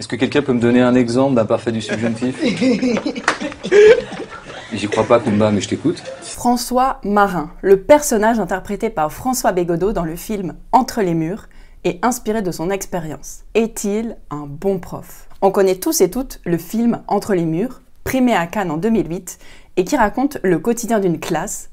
Est-ce que quelqu'un peut me donner un exemple d'un parfait du subjonctif J'y crois pas, Kumba, mais je t'écoute. François Marin, le personnage interprété par François Bégodeau dans le film Entre les murs, et inspiré de son expérience. Est-il un bon prof On connaît tous et toutes le film Entre les murs, primé à Cannes en 2008, et qui raconte le quotidien d'une classe,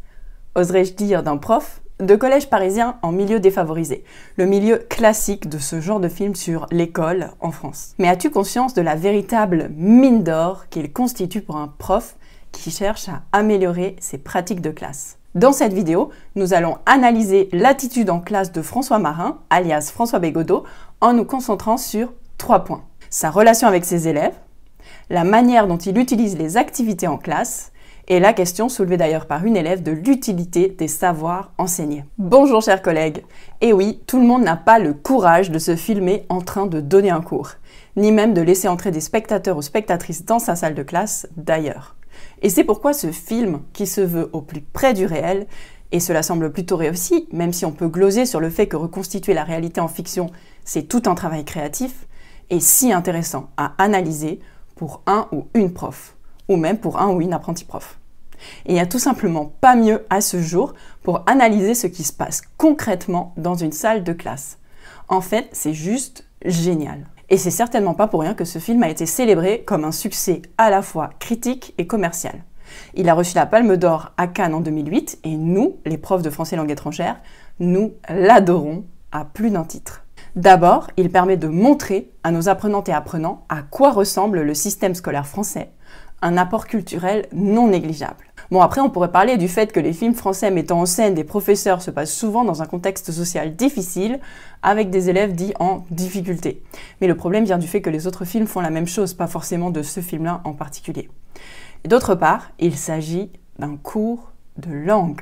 oserais-je dire d'un prof, de collège parisien en milieu défavorisé, le milieu classique de ce genre de film sur l'école en France. Mais as-tu conscience de la véritable mine d'or qu'il constitue pour un prof qui cherche à améliorer ses pratiques de classe dans cette vidéo, nous allons analyser l'attitude en classe de François Marin, alias François Bégodeau, en nous concentrant sur trois points. Sa relation avec ses élèves, la manière dont il utilise les activités en classe et la question soulevée d'ailleurs par une élève de l'utilité des savoirs enseignés. Bonjour chers collègues Et eh oui, tout le monde n'a pas le courage de se filmer en train de donner un cours, ni même de laisser entrer des spectateurs ou spectatrices dans sa salle de classe d'ailleurs. Et c'est pourquoi ce film, qui se veut au plus près du réel, et cela semble plutôt réussi, même si on peut gloser sur le fait que reconstituer la réalité en fiction, c'est tout un travail créatif, est si intéressant à analyser pour un ou une prof ou même pour un ou une apprenti prof. il n'y a tout simplement pas mieux à ce jour pour analyser ce qui se passe concrètement dans une salle de classe. En fait, c'est juste génial. Et c'est certainement pas pour rien que ce film a été célébré comme un succès à la fois critique et commercial. Il a reçu la Palme d'Or à Cannes en 2008 et nous, les profs de français langue étrangère, nous l'adorons à plus d'un titre. D'abord, il permet de montrer à nos apprenantes et apprenants à quoi ressemble le système scolaire français un apport culturel non négligeable. Bon, après, on pourrait parler du fait que les films français mettant en scène des professeurs se passent souvent dans un contexte social difficile, avec des élèves dits en difficulté. Mais le problème vient du fait que les autres films font la même chose, pas forcément de ce film-là en particulier. D'autre part, il s'agit d'un cours de langue.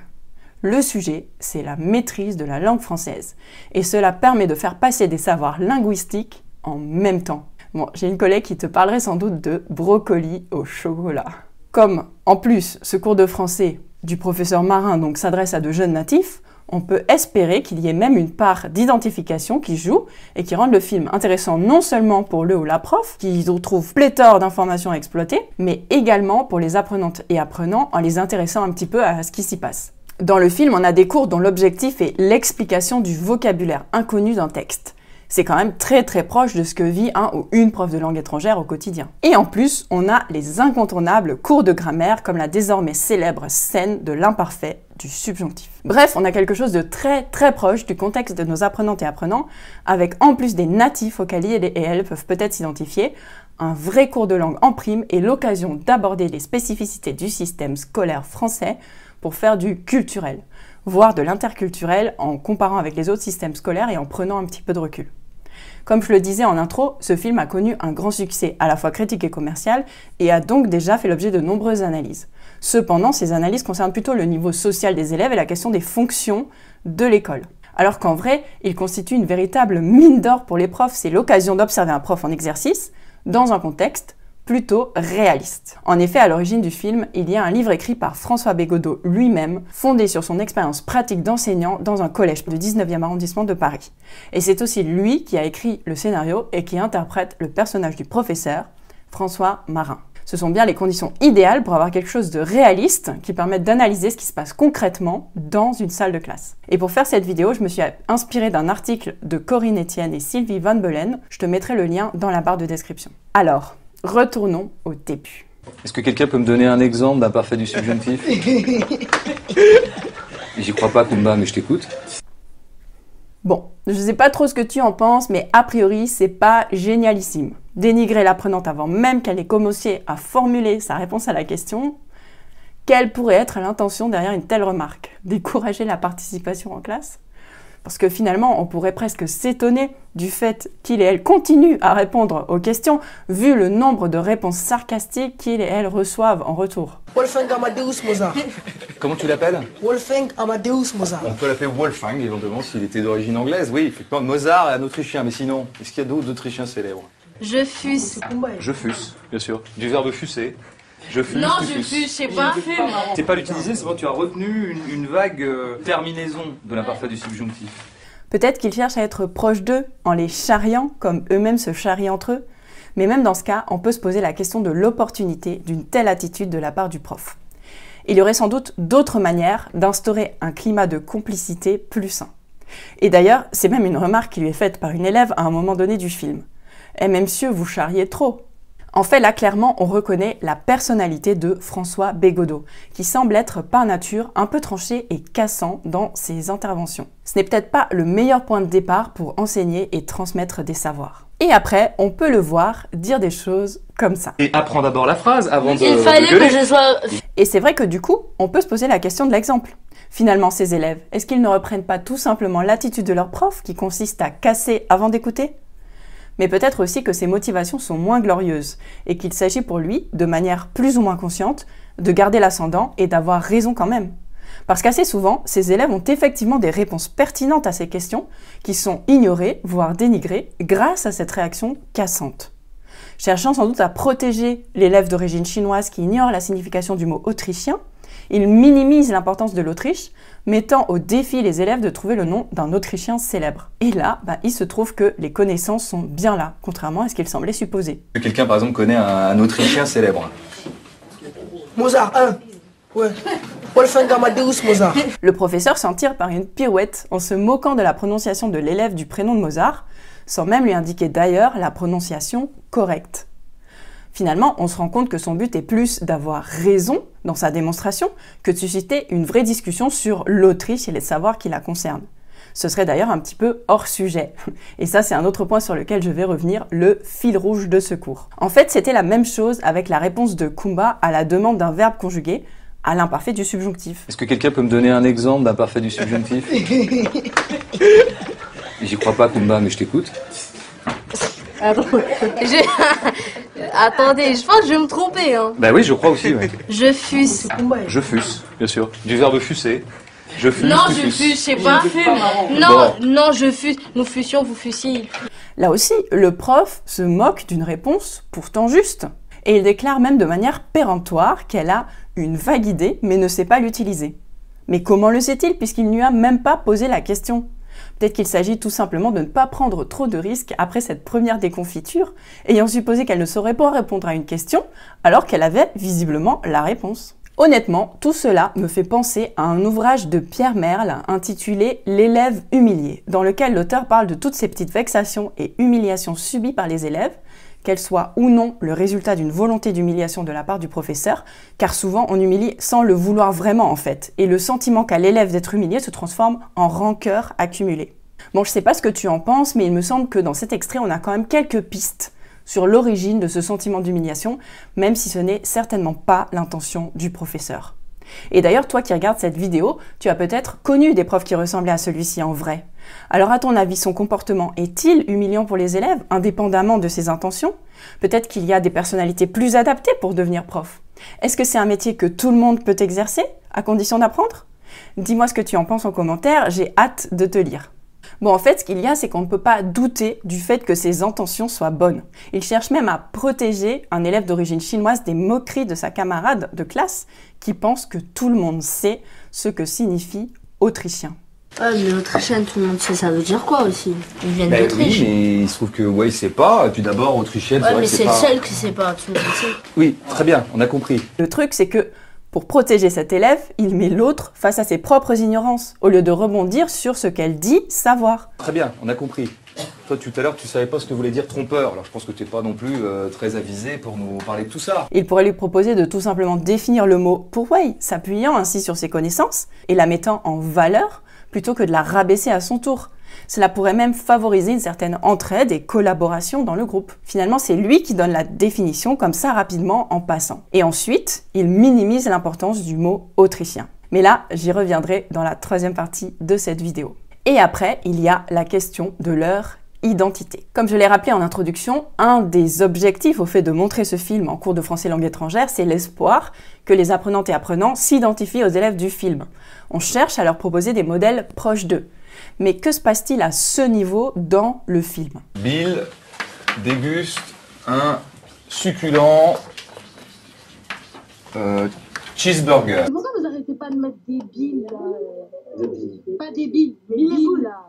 Le sujet, c'est la maîtrise de la langue française, et cela permet de faire passer des savoirs linguistiques en même temps. Bon, j'ai une collègue qui te parlerait sans doute de brocoli au chocolat. Comme, en plus, ce cours de français du professeur Marin donc s'adresse à de jeunes natifs, on peut espérer qu'il y ait même une part d'identification qui joue et qui rende le film intéressant non seulement pour le ou la prof, qui retrouve pléthore d'informations à exploiter, mais également pour les apprenantes et apprenants en les intéressant un petit peu à ce qui s'y passe. Dans le film, on a des cours dont l'objectif est l'explication du vocabulaire inconnu d'un texte. C'est quand même très très proche de ce que vit un ou une prof de langue étrangère au quotidien. Et en plus, on a les incontournables cours de grammaire comme la désormais célèbre scène de l'imparfait du subjonctif. Bref, on a quelque chose de très très proche du contexte de nos apprenantes et apprenants, avec en plus des natifs auxquels ils et elles peuvent peut-être s'identifier, un vrai cours de langue en prime et l'occasion d'aborder les spécificités du système scolaire français pour faire du culturel, voire de l'interculturel en comparant avec les autres systèmes scolaires et en prenant un petit peu de recul. Comme je le disais en intro, ce film a connu un grand succès, à la fois critique et commercial, et a donc déjà fait l'objet de nombreuses analyses. Cependant, ces analyses concernent plutôt le niveau social des élèves et la question des fonctions de l'école. Alors qu'en vrai, il constitue une véritable mine d'or pour les profs, c'est l'occasion d'observer un prof en exercice, dans un contexte, plutôt réaliste. En effet, à l'origine du film, il y a un livre écrit par François Bégodeau lui-même, fondé sur son expérience pratique d'enseignant dans un collège du 19e arrondissement de Paris. Et c'est aussi lui qui a écrit le scénario et qui interprète le personnage du professeur, François Marin. Ce sont bien les conditions idéales pour avoir quelque chose de réaliste qui permette d'analyser ce qui se passe concrètement dans une salle de classe. Et pour faire cette vidéo, je me suis inspirée d'un article de Corinne Etienne et Sylvie Van Belen. Je te mettrai le lien dans la barre de description. Alors, Retournons au début. Est-ce que quelqu'un peut me donner un exemple d'un parfait du subjonctif J'y crois pas, Kumba, mais je t'écoute. Bon, je sais pas trop ce que tu en penses, mais a priori, c'est pas génialissime. Dénigrer l'apprenante avant même qu'elle ait commencé à formuler sa réponse à la question, quelle pourrait être l'intention derrière une telle remarque Décourager la participation en classe parce que finalement, on pourrait presque s'étonner du fait qu'il et elle continuent à répondre aux questions, vu le nombre de réponses sarcastiques qu'il et elle reçoivent en retour. Wolfgang Amadeus Mozart. Comment tu l'appelles Wolfgang Amadeus Mozart. On peut l'appeler Wolfgang, éventuellement, s'il était d'origine anglaise. Oui, effectivement, Mozart est un Autrichien, mais sinon, est-ce qu'il y a d'autres Autrichiens célèbres Je fusse. Je fusse, bien sûr. Du verbe fusser. Je fume. Non, je sais pas. C'est pas l'utiliser, c'est tu as retenu une, vague euh, terminaison de la parfaite du subjonctif. Peut-être qu'il cherche à être proche d'eux en les charriant comme eux-mêmes se charrient entre eux. Mais même dans ce cas, on peut se poser la question de l'opportunité d'une telle attitude de la part du prof. Il y aurait sans doute d'autres manières d'instaurer un climat de complicité plus sain. Et d'ailleurs, c'est même une remarque qui lui est faite par une élève à un moment donné du film. Eh monsieur, vous charriez trop. En fait, là, clairement, on reconnaît la personnalité de François Bégodeau, qui semble être par nature un peu tranché et cassant dans ses interventions. Ce n'est peut-être pas le meilleur point de départ pour enseigner et transmettre des savoirs. Et après, on peut le voir dire des choses comme ça. Et apprends d'abord la phrase avant de. Il fallait que je sois. Et c'est vrai que du coup, on peut se poser la question de l'exemple. Finalement, ces élèves, est-ce qu'ils ne reprennent pas tout simplement l'attitude de leur prof qui consiste à casser avant d'écouter mais peut-être aussi que ses motivations sont moins glorieuses, et qu'il s'agit pour lui, de manière plus ou moins consciente, de garder l'ascendant et d'avoir raison quand même. Parce qu'assez souvent, ces élèves ont effectivement des réponses pertinentes à ces questions qui sont ignorées, voire dénigrées, grâce à cette réaction cassante. Cherchant sans doute à protéger l'élève d'origine chinoise qui ignore la signification du mot autrichien, il minimise l'importance de l'Autriche mettant au défi les élèves de trouver le nom d'un Autrichien célèbre. Et là, bah, il se trouve que les connaissances sont bien là, contrairement à ce qu'il semblait supposer. Quelqu'un, par exemple, connaît un, Autrichien célèbre Mozart hein Ouais. Mozart. Le professeur s'en tire par une pirouette en se moquant de la prononciation de l'élève du prénom de Mozart, sans même lui indiquer d'ailleurs la prononciation correcte finalement, on se rend compte que son but est plus d'avoir raison dans sa démonstration que de susciter une vraie discussion sur l'Autriche et les savoirs qui la concernent. Ce serait d'ailleurs un petit peu hors sujet. Et ça, c'est un autre point sur lequel je vais revenir, le fil rouge de ce cours. En fait, c'était la même chose avec la réponse de Kumba à la demande d'un verbe conjugué à l'imparfait du subjonctif. Est-ce que quelqu'un peut me donner un exemple d'imparfait du subjonctif J'y crois pas, Kumba, mais je t'écoute. Attendez, je pense que je vais me tromper. Hein. Ben oui, je crois aussi. Je fusse. Je fusse, bien sûr. Du verbe fusser. Je fusse. Non, je fusse, je sais pas. Non, non, je fusse. Nous fussions, vous fussiez. Là aussi, le prof se moque d'une réponse pourtant juste. Et il déclare même de manière péremptoire qu'elle a une vague idée mais ne sait pas l'utiliser. Mais comment le sait-il puisqu'il ne lui a même pas posé la question Peut-être qu'il s'agit tout simplement de ne pas prendre trop de risques après cette première déconfiture, ayant supposé qu'elle ne saurait pas répondre à une question, alors qu'elle avait visiblement la réponse. Honnêtement, tout cela me fait penser à un ouvrage de Pierre Merle intitulé L'élève humilié, dans lequel l'auteur parle de toutes ces petites vexations et humiliations subies par les élèves, qu'elle soit ou non le résultat d'une volonté d'humiliation de la part du professeur, car souvent on humilie sans le vouloir vraiment en fait, et le sentiment qu'a l'élève d'être humilié se transforme en rancœur accumulée. Bon, je sais pas ce que tu en penses, mais il me semble que dans cet extrait, on a quand même quelques pistes sur l'origine de ce sentiment d'humiliation, même si ce n'est certainement pas l'intention du professeur. Et d'ailleurs, toi qui regardes cette vidéo, tu as peut-être connu des profs qui ressemblaient à celui-ci en vrai. Alors à ton avis, son comportement est-il humiliant pour les élèves, indépendamment de ses intentions Peut-être qu'il y a des personnalités plus adaptées pour devenir prof. Est-ce que c'est un métier que tout le monde peut exercer, à condition d'apprendre Dis-moi ce que tu en penses en commentaire, j'ai hâte de te lire. Bon, en fait, ce qu'il y a, c'est qu'on ne peut pas douter du fait que ses intentions soient bonnes. Il cherche même à protéger un élève d'origine chinoise des moqueries de sa camarade de classe qui pense que tout le monde sait ce que signifie autrichien. Ah mais autrichien, tout le monde sait, ça veut dire quoi aussi Ils viennent ben d'Autriche. Oui, mais il se trouve que, ouais, il sait pas. Et puis d'abord, autrichienne, c'est mais c'est seul qui sait pas, tout le Oui, très bien, on a compris. Le truc, c'est que pour protéger cet élève, il met l'autre face à ses propres ignorances, au lieu de rebondir sur ce qu'elle dit savoir. Très bien, on a compris. Toi, tout à l'heure, tu savais pas ce que voulait dire trompeur. Alors, je pense que tu n'es pas non plus euh, très avisé pour nous parler de tout ça. Il pourrait lui proposer de tout simplement définir le mot pour way, s'appuyant ainsi sur ses connaissances et la mettant en valeur plutôt que de la rabaisser à son tour. Cela pourrait même favoriser une certaine entraide et collaboration dans le groupe. Finalement, c'est lui qui donne la définition comme ça rapidement en passant. Et ensuite, il minimise l'importance du mot autrichien. Mais là, j'y reviendrai dans la troisième partie de cette vidéo. Et après, il y a la question de leur identité. Comme je l'ai rappelé en introduction, un des objectifs au fait de montrer ce film en cours de français langue étrangère, c'est l'espoir que les apprenantes et apprenants s'identifient aux élèves du film. On cherche à leur proposer des modèles proches d'eux. Mais que se passe-t-il à ce niveau dans le film Bill déguste un succulent euh, cheeseburger débile. Euh, débile. Pas débile, mais il là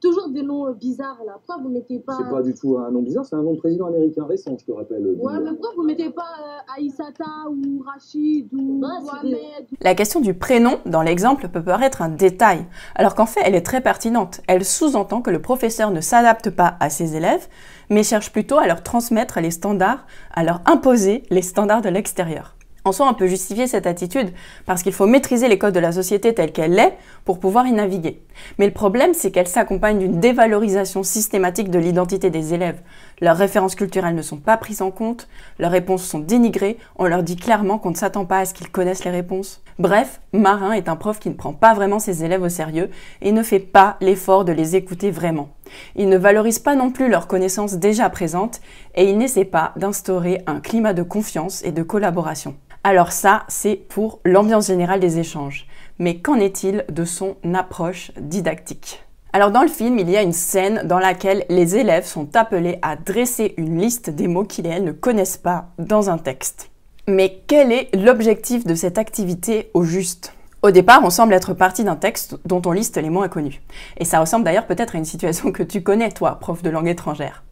Toujours des noms euh, bizarres là. Pourquoi vous mettez pas. C'est pas du tout un nom bizarre, c'est un nom de président américain récent, je te rappelle. Ouais, mais pourquoi vous mettez pas euh, Aïssata ou Rachid ou Mohamed La question du prénom dans l'exemple peut paraître un détail, alors qu'en fait elle est très pertinente. Elle sous-entend que le professeur ne s'adapte pas à ses élèves, mais cherche plutôt à leur transmettre les standards, à leur imposer les standards de l'extérieur. En soi, on peut justifier cette attitude parce qu'il faut maîtriser les codes de la société telle qu'elle est pour pouvoir y naviguer. Mais le problème, c'est qu'elle s'accompagne d'une dévalorisation systématique de l'identité des élèves. Leurs références culturelles ne sont pas prises en compte, leurs réponses sont dénigrées, on leur dit clairement qu'on ne s'attend pas à ce qu'ils connaissent les réponses. Bref, Marin est un prof qui ne prend pas vraiment ses élèves au sérieux et ne fait pas l'effort de les écouter vraiment. Ils ne valorisent pas non plus leurs connaissances déjà présentes et ils n'essaient pas d'instaurer un climat de confiance et de collaboration. Alors ça, c'est pour l'ambiance générale des échanges. Mais qu'en est-il de son approche didactique alors dans le film, il y a une scène dans laquelle les élèves sont appelés à dresser une liste des mots qu'ils ne connaissent pas dans un texte. Mais quel est l'objectif de cette activité au juste au départ, on semble être parti d'un texte dont on liste les mots inconnus. Et ça ressemble d'ailleurs peut-être à une situation que tu connais, toi, prof de langue étrangère.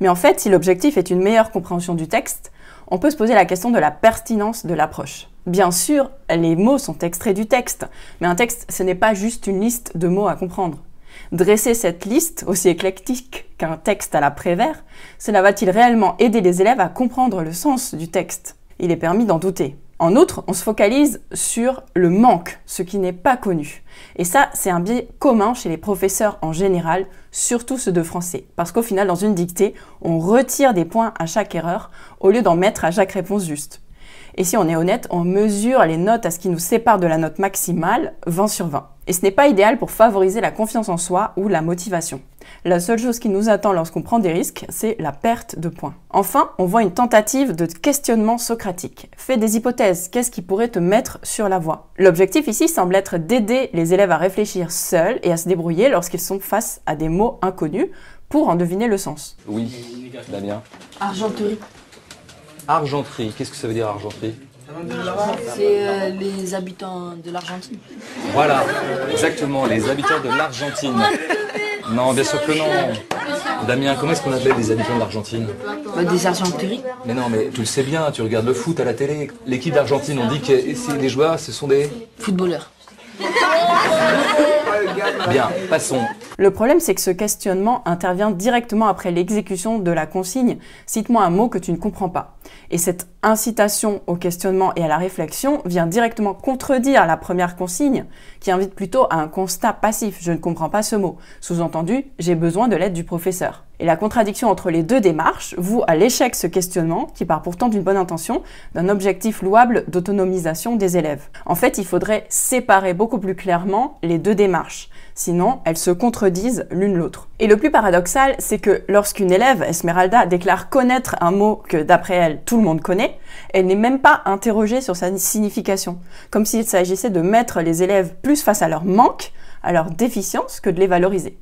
Mais en fait, si l'objectif est une meilleure compréhension du texte, on peut se poser la question de la pertinence de l'approche. Bien sûr, les mots sont extraits du texte, mais un texte, ce n'est pas juste une liste de mots à comprendre. Dresser cette liste, aussi éclectique qu'un texte à la Prévert, cela va-t-il réellement aider les élèves à comprendre le sens du texte Il est permis d'en douter. En outre, on se focalise sur le manque, ce qui n'est pas connu. Et ça, c'est un biais commun chez les professeurs en général, surtout ceux de français. Parce qu'au final, dans une dictée, on retire des points à chaque erreur au lieu d'en mettre à chaque réponse juste. Et si on est honnête, on mesure les notes à ce qui nous sépare de la note maximale, 20 sur 20. Et ce n'est pas idéal pour favoriser la confiance en soi ou la motivation. La seule chose qui nous attend lorsqu'on prend des risques, c'est la perte de points. Enfin, on voit une tentative de questionnement socratique. Fais des hypothèses, qu'est-ce qui pourrait te mettre sur la voie L'objectif ici semble être d'aider les élèves à réfléchir seuls et à se débrouiller lorsqu'ils sont face à des mots inconnus pour en deviner le sens. Oui, Damien. Argenterie. Argenterie, qu'est-ce que ça veut dire argenterie C'est euh, les habitants de l'Argentine. Voilà, exactement, les habitants de l'Argentine. Non, bien sûr que non. Damien, comment est-ce qu'on appelle les habitants de l'Argentine bah, Des argenteries. Mais non, mais tu le sais bien, tu regardes le foot à la télé. L'équipe d'Argentine, on dit que les joueurs, ce sont des... Footballeurs. Eh bien, passons. Le problème, c'est que ce questionnement intervient directement après l'exécution de la consigne Cite-moi un mot que tu ne comprends pas. Et cette incitation au questionnement et à la réflexion vient directement contredire la première consigne, qui invite plutôt à un constat passif Je ne comprends pas ce mot. Sous-entendu, j'ai besoin de l'aide du professeur. Et la contradiction entre les deux démarches voue à l'échec ce questionnement, qui part pourtant d'une bonne intention, d'un objectif louable d'autonomisation des élèves. En fait, il faudrait séparer beaucoup plus clairement les deux démarches sinon elles se contredisent l'une l'autre. Et le plus paradoxal, c'est que lorsqu'une élève, Esmeralda, déclare connaître un mot que d'après elle tout le monde connaît, elle n'est même pas interrogée sur sa signification, comme s'il s'agissait de mettre les élèves plus face à leur manque, à leur déficience, que de les valoriser.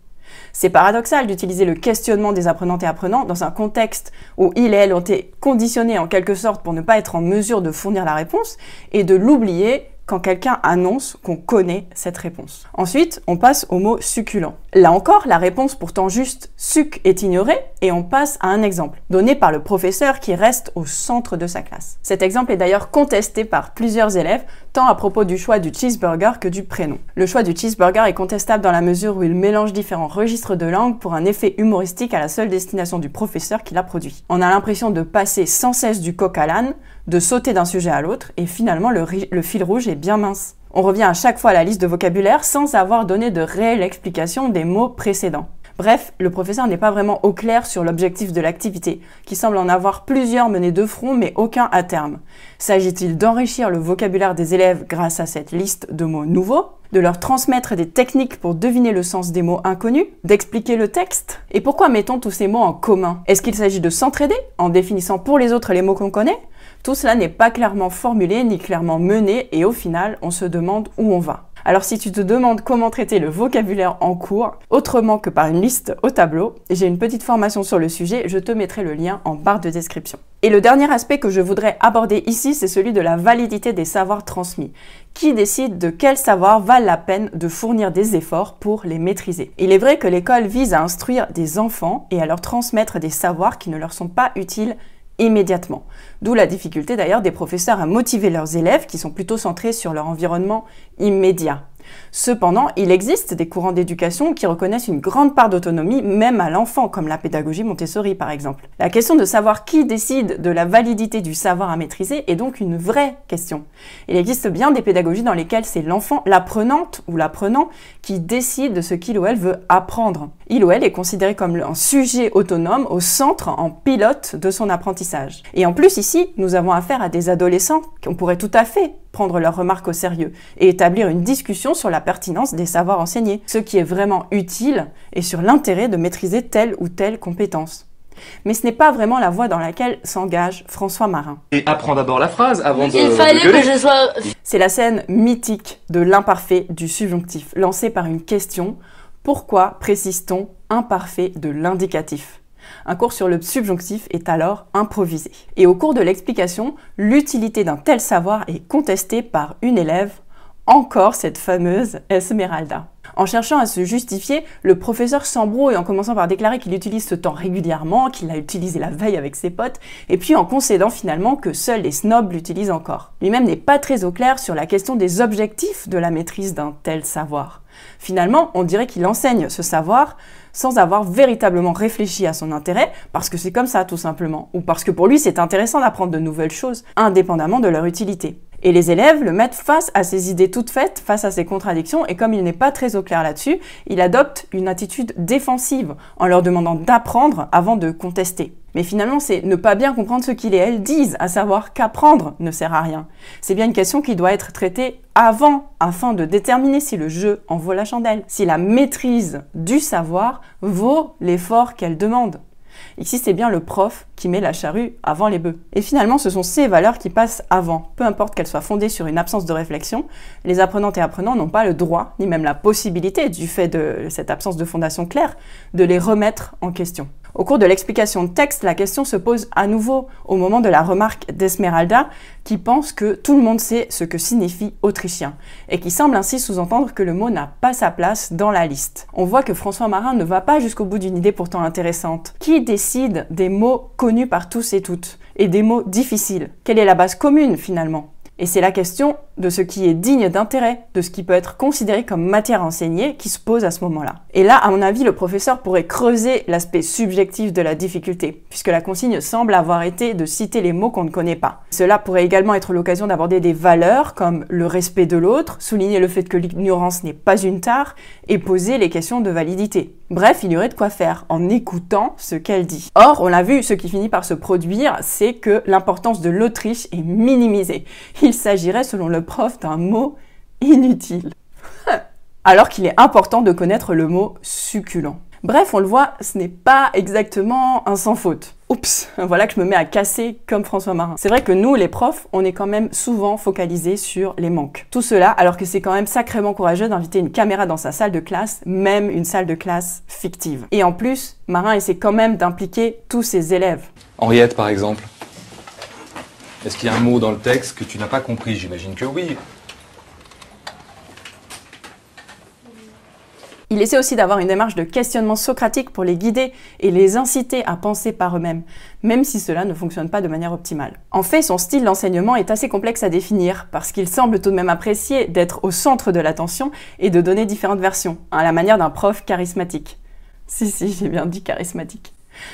C'est paradoxal d'utiliser le questionnement des apprenantes et apprenants dans un contexte où ils et elles ont été conditionnés en quelque sorte pour ne pas être en mesure de fournir la réponse et de l'oublier quand quelqu'un annonce qu'on connaît cette réponse. Ensuite, on passe au mot succulent. Là encore, la réponse pourtant juste suc est ignorée et on passe à un exemple, donné par le professeur qui reste au centre de sa classe. Cet exemple est d'ailleurs contesté par plusieurs élèves tant à propos du choix du cheeseburger que du prénom. Le choix du cheeseburger est contestable dans la mesure où il mélange différents registres de langue pour un effet humoristique à la seule destination du professeur qui l'a produit. On a l'impression de passer sans cesse du coq à l'âne, de sauter d'un sujet à l'autre, et finalement le, le fil rouge est bien mince. On revient à chaque fois à la liste de vocabulaire sans avoir donné de réelle explication des mots précédents. Bref, le professeur n'est pas vraiment au clair sur l'objectif de l'activité, qui semble en avoir plusieurs menées de front mais aucun à terme. S'agit-il d'enrichir le vocabulaire des élèves grâce à cette liste de mots nouveaux de leur transmettre des techniques pour deviner le sens des mots inconnus, d'expliquer le texte Et pourquoi mettons tous ces mots en commun Est-ce qu'il s'agit de s'entraider en définissant pour les autres les mots qu'on connaît Tout cela n'est pas clairement formulé ni clairement mené et au final, on se demande où on va. Alors si tu te demandes comment traiter le vocabulaire en cours, autrement que par une liste au tableau, j'ai une petite formation sur le sujet, je te mettrai le lien en barre de description. Et le dernier aspect que je voudrais aborder ici, c'est celui de la validité des savoirs transmis. Qui décide de quels savoirs valent la peine de fournir des efforts pour les maîtriser Il est vrai que l'école vise à instruire des enfants et à leur transmettre des savoirs qui ne leur sont pas utiles immédiatement. D'où la difficulté d'ailleurs des professeurs à motiver leurs élèves qui sont plutôt centrés sur leur environnement immédiat. Cependant, il existe des courants d'éducation qui reconnaissent une grande part d'autonomie même à l'enfant, comme la pédagogie Montessori par exemple. La question de savoir qui décide de la validité du savoir à maîtriser est donc une vraie question. Il existe bien des pédagogies dans lesquelles c'est l'enfant, l'apprenante ou l'apprenant qui décide de ce qu'il ou elle veut apprendre. Il ou elle est considéré comme un sujet autonome au centre, en pilote de son apprentissage. Et en plus ici, nous avons affaire à des adolescents qu'on pourrait tout à fait prendre leurs remarques au sérieux et établir une discussion sur la pertinence des savoirs enseignés, ce qui est vraiment utile et sur l'intérêt de maîtriser telle ou telle compétence. Mais ce n'est pas vraiment la voie dans laquelle s'engage François Marin. Et apprends d'abord la phrase avant de. Il fallait que je sois. C'est la scène mythique de l'imparfait du subjonctif, lancée par une question Pourquoi précise-t-on imparfait de l'indicatif un cours sur le subjonctif est alors improvisé. Et au cours de l'explication, l'utilité d'un tel savoir est contestée par une élève, encore cette fameuse Esmeralda. En cherchant à se justifier, le professeur s'embrouille en commençant par déclarer qu'il utilise ce temps régulièrement, qu'il l'a utilisé la veille avec ses potes, et puis en concédant finalement que seuls les snobs l'utilisent encore. Lui-même n'est pas très au clair sur la question des objectifs de la maîtrise d'un tel savoir. Finalement, on dirait qu'il enseigne ce savoir, sans avoir véritablement réfléchi à son intérêt, parce que c'est comme ça tout simplement, ou parce que pour lui c'est intéressant d'apprendre de nouvelles choses, indépendamment de leur utilité. Et les élèves le mettent face à ses idées toutes faites, face à ses contradictions, et comme il n'est pas très au clair là-dessus, il adopte une attitude défensive en leur demandant d'apprendre avant de contester. Mais finalement, c'est ne pas bien comprendre ce qu'il et elles disent, à savoir qu'apprendre ne sert à rien. C'est bien une question qui doit être traitée avant, afin de déterminer si le jeu en vaut la chandelle, si la maîtrise du savoir vaut l'effort qu'elle demande. Ici, c'est bien le prof qui met la charrue avant les bœufs. Et finalement, ce sont ces valeurs qui passent avant. Peu importe qu'elles soient fondées sur une absence de réflexion, les apprenantes et apprenants n'ont pas le droit, ni même la possibilité, du fait de cette absence de fondation claire, de les remettre en question. Au cours de l'explication de texte, la question se pose à nouveau au moment de la remarque d'Esmeralda, qui pense que tout le monde sait ce que signifie autrichien, et qui semble ainsi sous-entendre que le mot n'a pas sa place dans la liste. On voit que François Marin ne va pas jusqu'au bout d'une idée pourtant intéressante. Qui décide des mots connus par tous et toutes, et des mots difficiles Quelle est la base commune finalement Et c'est la question de ce qui est digne d'intérêt, de ce qui peut être considéré comme matière enseignée qui se pose à ce moment-là. Et là, à mon avis, le professeur pourrait creuser l'aspect subjectif de la difficulté, puisque la consigne semble avoir été de citer les mots qu'on ne connaît pas. Cela pourrait également être l'occasion d'aborder des valeurs comme le respect de l'autre, souligner le fait que l'ignorance n'est pas une tare, et poser les questions de validité. Bref, il y aurait de quoi faire en écoutant ce qu'elle dit. Or, on l'a vu, ce qui finit par se produire, c'est que l'importance de l'Autriche est minimisée. Il s'agirait, selon le prof d'un mot inutile. Alors qu'il est important de connaître le mot succulent. Bref, on le voit, ce n'est pas exactement un sans faute. Oups, voilà que je me mets à casser comme François Marin. C'est vrai que nous, les profs, on est quand même souvent focalisés sur les manques. Tout cela alors que c'est quand même sacrément courageux d'inviter une caméra dans sa salle de classe, même une salle de classe fictive. Et en plus, Marin essaie quand même d'impliquer tous ses élèves. Henriette, par exemple, est-ce qu'il y a un mot dans le texte que tu n'as pas compris J'imagine que oui. Il essaie aussi d'avoir une démarche de questionnement socratique pour les guider et les inciter à penser par eux-mêmes, même si cela ne fonctionne pas de manière optimale. En fait, son style d'enseignement est assez complexe à définir, parce qu'il semble tout de même apprécier d'être au centre de l'attention et de donner différentes versions, à la manière d'un prof charismatique. Si, si, j'ai bien dit charismatique.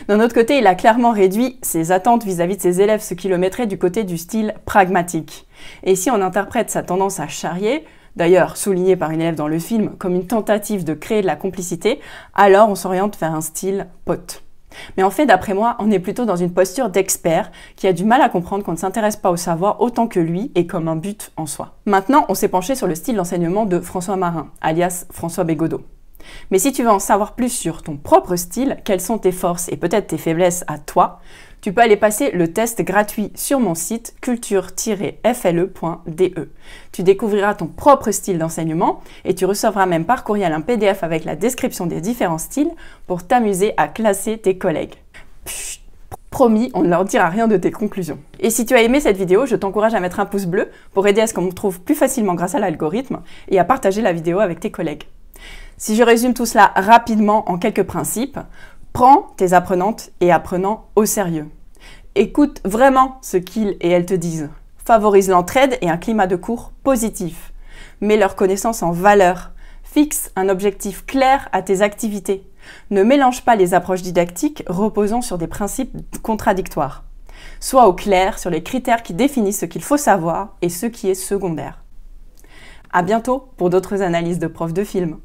D'un autre côté, il a clairement réduit ses attentes vis-à-vis de ses élèves, ce qui le mettrait du côté du style pragmatique. Et si on interprète sa tendance à charrier, d'ailleurs soulignée par une élève dans le film, comme une tentative de créer de la complicité, alors on s'oriente vers un style pote. Mais en fait, d'après moi, on est plutôt dans une posture d'expert qui a du mal à comprendre qu'on ne s'intéresse pas au savoir autant que lui et comme un but en soi. Maintenant, on s'est penché sur le style d'enseignement de François Marin, alias François Bégodeau. Mais si tu veux en savoir plus sur ton propre style, quelles sont tes forces et peut-être tes faiblesses à toi, tu peux aller passer le test gratuit sur mon site culture-fle.de. E. Tu découvriras ton propre style d'enseignement et tu recevras même par courriel un PDF avec la description des différents styles pour t'amuser à classer tes collègues. Promis, on ne leur dira rien de tes conclusions. Et si tu as aimé cette vidéo, je t'encourage à mettre un pouce bleu pour aider à ce qu'on me trouve plus facilement grâce à l'algorithme et à partager la vidéo avec tes collègues. Si je résume tout cela rapidement en quelques principes, prends tes apprenantes et apprenants au sérieux. Écoute vraiment ce qu'ils et elles te disent. Favorise l'entraide et un climat de cours positif. Mets leurs connaissances en valeur. Fixe un objectif clair à tes activités. Ne mélange pas les approches didactiques reposant sur des principes contradictoires. Sois au clair sur les critères qui définissent ce qu'il faut savoir et ce qui est secondaire. À bientôt pour d'autres analyses de profs de film.